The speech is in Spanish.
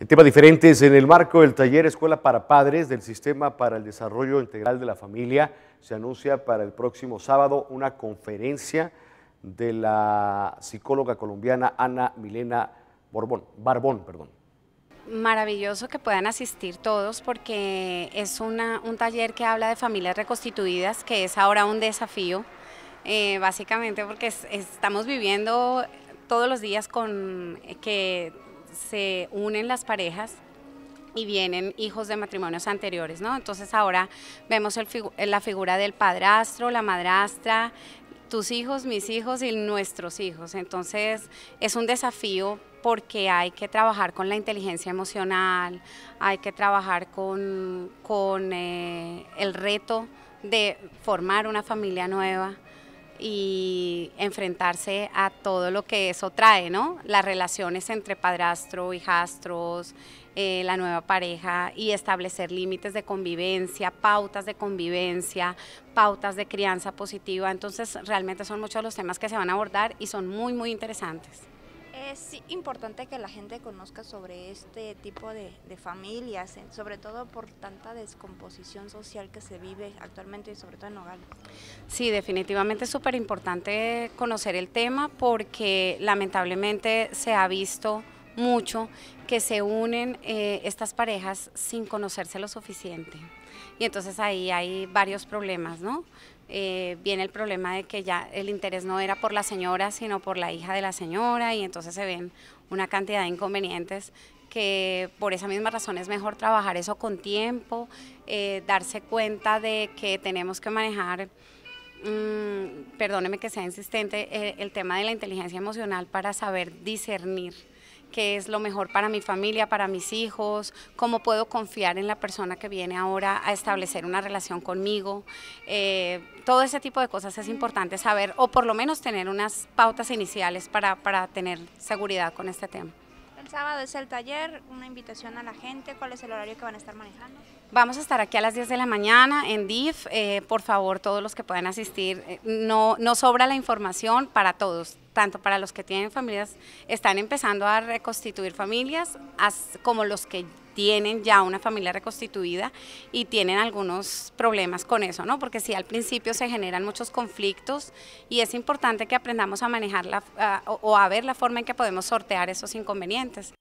En temas diferentes, en el marco del taller Escuela para Padres del Sistema para el Desarrollo Integral de la Familia, se anuncia para el próximo sábado una conferencia de la psicóloga colombiana Ana Milena Borbón, Barbón. Perdón. Maravilloso que puedan asistir todos porque es un taller que habla de familias reconstituidas, que es ahora un desafío, eh, básicamente porque estamos viviendo todos los días con eh, que se unen las parejas y vienen hijos de matrimonios anteriores, ¿no? Entonces ahora vemos la figura del padrastro, la madrastra, tus hijos, mis hijos y nuestros hijos. Entonces es un desafío porque hay que trabajar con la inteligencia emocional, hay que trabajar con, eh, el reto de formar una familia nueva y enfrentarse a todo lo que eso trae, ¿no? Las relaciones entre padrastro, hijastros, eh, la nueva pareja y establecer límites de convivencia, pautas de convivencia, pautas de crianza positiva. Entonces, realmente son muchos los temas que se van a abordar y son muy, muy interesantes. Es importante que la gente conozca sobre este tipo de, de, familias, sobre todo por tanta descomposición social que se vive actualmente y sobre todo en Nogales. Sí, definitivamente es súper importante conocer el tema porque lamentablemente se ha visto mucho que se unen eh, estas parejas sin conocerse lo suficiente. Y entonces ahí hay varios problemas, ¿no? Eh, viene el problema de que ya el interés no era por la señora, sino por la hija de la señora, y entonces se ven una cantidad de inconvenientes que por esa misma razón es mejor trabajar eso con tiempo, eh, darse cuenta de que tenemos que manejar mm, perdóneme que sea insistente, el, tema de la inteligencia emocional para saber discernir qué es lo mejor para mi familia, para mis hijos, cómo puedo confiar en la persona que viene ahora a establecer una relación conmigo. Eh, todo ese tipo de cosas es importante saber o por lo menos tener unas pautas iniciales para, para tener seguridad con este tema sábado es el taller, una invitación a la gente, ¿cuál es el horario que van a estar manejando? Vamos a estar aquí a las 10 de la mañana en DIF, eh, por favor todos los que puedan asistir, eh, no, no sobra la información para todos, tanto para los que tienen familias, están empezando a reconstituir familias, como los que tienen ya una familia reconstituida y tienen algunos problemas con eso, ¿no? Porque si al principio se generan muchos conflictos y es importante que aprendamos a manejar o a ver la forma en que podemos sortear esos inconvenientes.